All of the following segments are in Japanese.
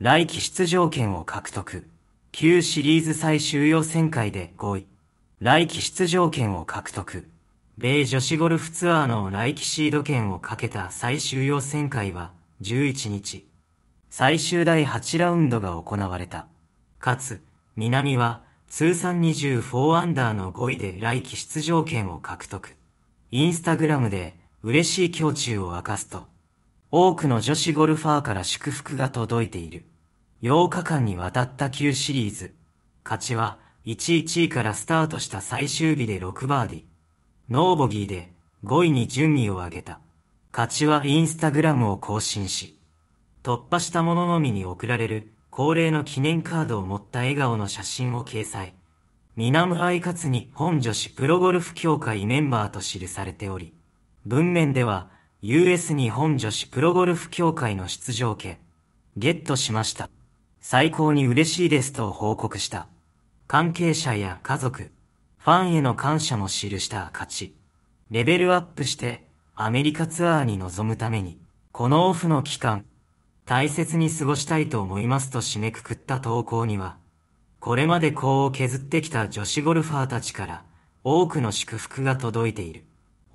来季出場権を獲得。旧シリーズ最終予選会で5位。来季出場権を獲得。米女子ゴルフツアーの来季シード権をかけた最終予選会は11日。最終第8ラウンドが行われた。かつ、南は通算24アンダーの5位で来季出場権を獲得。インスタグラムで嬉しい胸中を明かすと、多くの女子ゴルファーから祝福が届いている。8日間にわたった旧シリーズ。勝ちは、11位位からスタートした最終日で6バーディ。ノーボギーで、5位に順位を上げた。勝ちはインスタグラムを更新し、突破した者のみに送られる恒例の記念カードを持った笑顔の写真を掲載。南愛活に本女子プロゴルフ協会メンバーと記されており、文面では US 日本女子プロゴルフ協会の出場権、ゲットしました。最高に嬉しいですと報告した。関係者や家族、ファンへの感謝も記した勝ち。レベルアップして、アメリカツアーに臨むために、このオフの期間、大切に過ごしたいと思いますと締めくくった投稿には、これまでこう削ってきた女子ゴルファーたちから多くの祝福が届いている。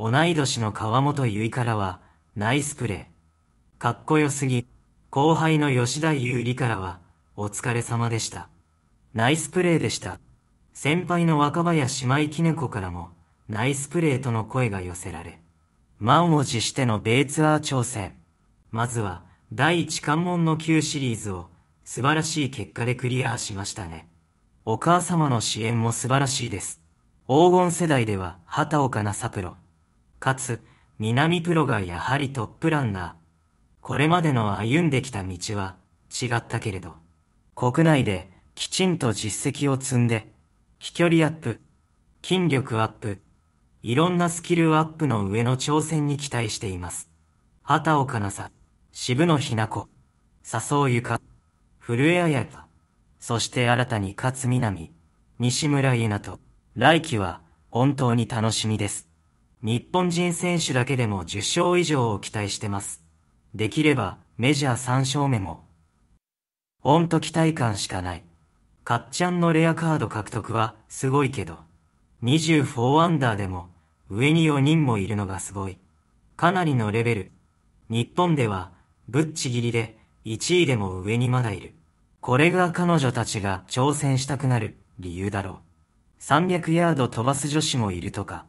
同い年の川本結衣からは、ナイスプレー。かっこよすぎ。後輩の吉田優里からは、お疲れ様でした。ナイスプレーでした。先輩の若林姉妹絹子からも、ナイスプレーとの声が寄せられ、満を持してのベイツアー挑戦。まずは、第一関門の旧シリーズを、素晴らしい結果でクリアしましたね。お母様の支援も素晴らしいです。黄金世代では、畑岡なサプロ。かつ、南プロがやはりトップランナー。これまでの歩んできた道は違ったけれど、国内できちんと実績を積んで、飛距離アップ、筋力アップ、いろんなスキルアップの上の挑戦に期待しています。畑岡奈紗、渋野ひな子、笹生ゆか、古江彩香、そして新たに勝みなみ、西村ゆなと、来季は本当に楽しみです。日本人選手だけでも10勝以上を期待してます。できれば、メジャー3勝目も。ほんと期待感しかない。かっちゃんのレアカード獲得は、すごいけど。24アンダーでも、上に4人もいるのがすごい。かなりのレベル。日本では、ぶっちぎりで、1位でも上にまだいる。これが彼女たちが挑戦したくなる理由だろう。300ヤード飛ばす女子もいるとか。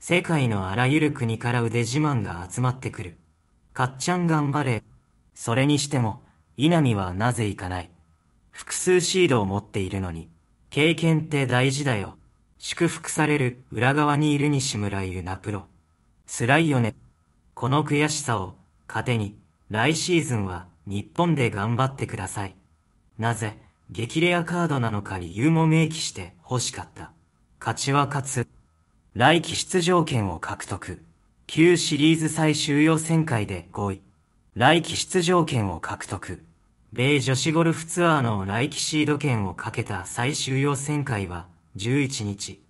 世界のあらゆる国から腕自慢が集まってくる。かっちゃん頑張れ。それにしても、稲見はなぜ行かない。複数シードを持っているのに、経験って大事だよ。祝福される裏側にいる西村ゆなプロ。辛いよね。この悔しさを糧に、来シーズンは日本で頑張ってください。なぜ、激レアカードなのか理由も明記して欲しかった。勝ちは勝つ。来季出場権を獲得。旧シリーズ最終予選会で5位。来季出場権を獲得。米女子ゴルフツアーの来季シード権をかけた最終予選会は11日。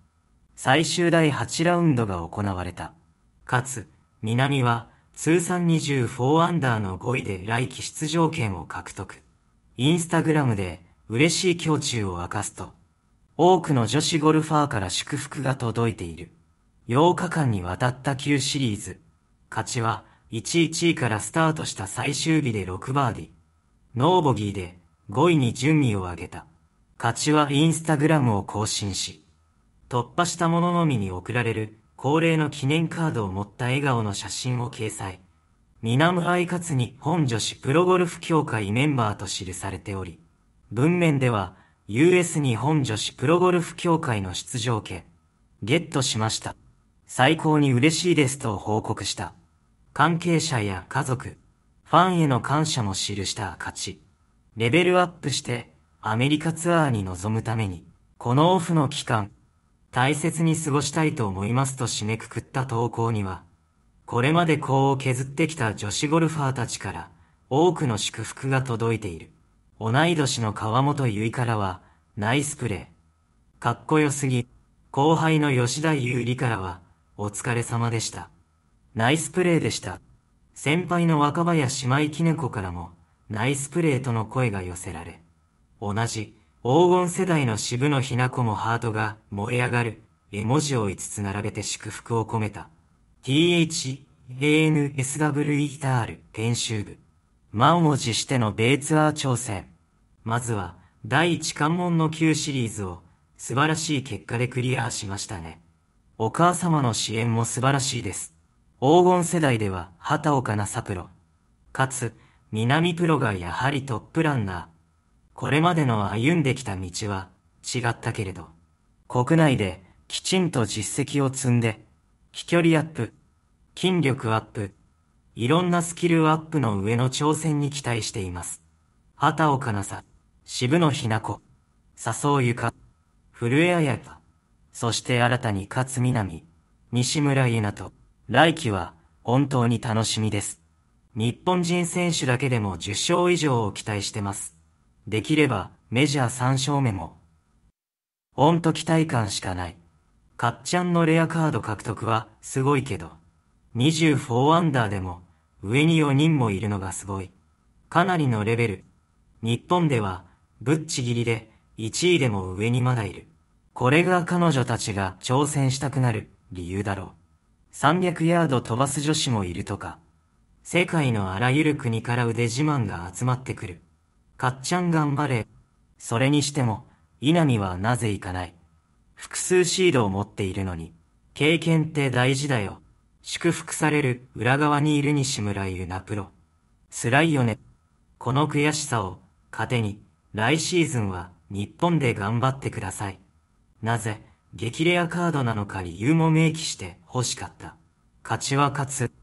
最終第8ラウンドが行われた。かつ、南は通算24アンダーの5位で来季出場権を獲得。インスタグラムで嬉しい胸中を明かすと、多くの女子ゴルファーから祝福が届いている。8日間にわたった旧シリーズ。勝ちは、11位からスタートした最終日で6バーディ。ノーボギーで5位に順位を上げた。勝ちはインスタグラムを更新し、突破した者のみに送られる恒例の記念カードを持った笑顔の写真を掲載。南愛活に本女子プロゴルフ協会メンバーと記されており、文面では US 日本女子プロゴルフ協会の出場権、ゲットしました。最高に嬉しいですと報告した。関係者や家族、ファンへの感謝も記した勝ち。レベルアップしてアメリカツアーに臨むために、このオフの期間、大切に過ごしたいと思いますと締めくくった投稿には、これまでこを削ってきた女子ゴルファーたちから多くの祝福が届いている。同い年の川本結衣からは、ナイスプレー。かっこよすぎ。後輩の吉田優里からは、お疲れ様でした。ナイスプレーでした。先輩の若林姉妹きねこからも、ナイスプレーとの声が寄せられ、同じ、黄金世代の渋野ひな子もハートが燃え上がる、絵文字を5つ並べて祝福を込めた。TH、ANSWETR 編集部。満を持してのベイツアー挑戦。まずは、第一関門の9シリーズを、素晴らしい結果でクリアしましたね。お母様の支援も素晴らしいです。黄金世代では畑岡奈紗プロ。かつ、南プロがやはりトップランナー。これまでの歩んできた道は違ったけれど、国内できちんと実績を積んで、飛距離アップ、筋力アップ、いろんなスキルアップの上の挑戦に期待しています。畑岡奈紗、渋野ひな子、笹生ゆか、古江彩香。そして新たに勝南、西村優奈と、来季は、本当に楽しみです。日本人選手だけでも10勝以上を期待してます。できれば、メジャー3勝目も。ほんと期待感しかない。かっちゃんのレアカード獲得は、すごいけど。24アンダーでも、上に4人もいるのがすごい。かなりのレベル。日本では、ぶっちぎりで、1位でも上にまだいる。これが彼女たちが挑戦したくなる理由だろう。300ヤード飛ばす女子もいるとか、世界のあらゆる国から腕自慢が集まってくる。かっちゃん頑張れ。それにしても、稲見はなぜ行かない。複数シードを持っているのに、経験って大事だよ。祝福される裏側にいる西村ゆなプロ。辛いよね。この悔しさを糧に、来シーズンは日本で頑張ってください。なぜ、激レアカードなのか理由も明記して欲しかった。勝ちは勝つ。